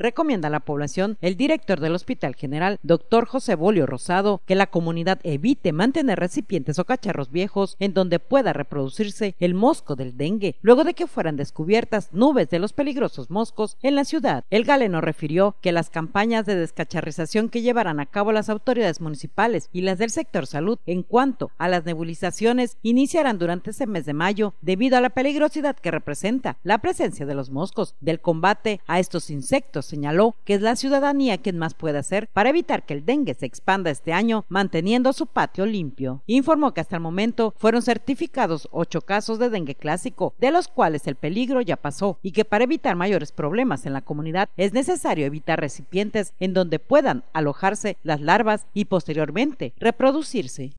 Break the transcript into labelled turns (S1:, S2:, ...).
S1: recomienda a la población el director del Hospital General, doctor José Bolio Rosado, que la comunidad evite mantener recipientes o cacharros viejos en donde pueda reproducirse el mosco del dengue, luego de que fueran descubiertas nubes de los peligrosos moscos en la ciudad. El galeno refirió que las campañas de descacharrización que llevarán a cabo las autoridades municipales y las del sector salud en cuanto a las nebulizaciones iniciarán durante ese mes de mayo debido a la peligrosidad que representa la presencia de los moscos, del combate a estos insectos señaló que es la ciudadanía quien más puede hacer para evitar que el dengue se expanda este año, manteniendo su patio limpio. Informó que hasta el momento fueron certificados ocho casos de dengue clásico, de los cuales el peligro ya pasó, y que para evitar mayores problemas en la comunidad es necesario evitar recipientes en donde puedan alojarse las larvas y posteriormente reproducirse.